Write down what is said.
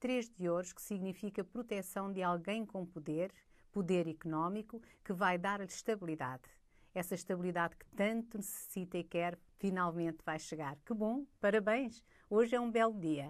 Três de ouros, que significa proteção de alguém com poder, poder económico, que vai dar-lhe estabilidade. Essa estabilidade que tanto necessita e quer, finalmente vai chegar. Que bom, parabéns! Hoje é um belo dia.